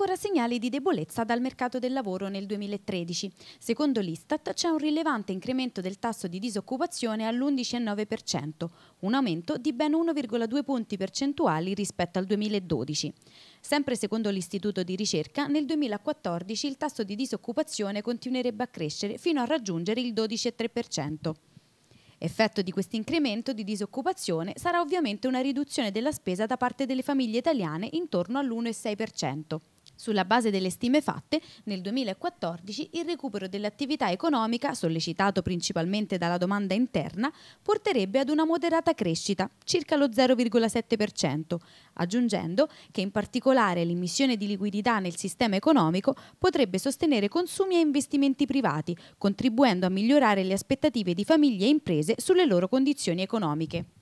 ancora segnali di debolezza dal mercato del lavoro nel 2013. Secondo l'Istat c'è un rilevante incremento del tasso di disoccupazione all'11,9%, un aumento di ben 1,2 punti percentuali rispetto al 2012. Sempre secondo l'Istituto di ricerca, nel 2014 il tasso di disoccupazione continuerebbe a crescere fino a raggiungere il 12,3%. Effetto di questo incremento di disoccupazione sarà ovviamente una riduzione della spesa da parte delle famiglie italiane intorno all'1,6%. Sulla base delle stime fatte, nel 2014 il recupero dell'attività economica, sollecitato principalmente dalla domanda interna, porterebbe ad una moderata crescita, circa lo 0,7%, aggiungendo che in particolare l'immissione di liquidità nel sistema economico potrebbe sostenere consumi e investimenti privati, contribuendo a migliorare le aspettative di famiglie e imprese sulle loro condizioni economiche.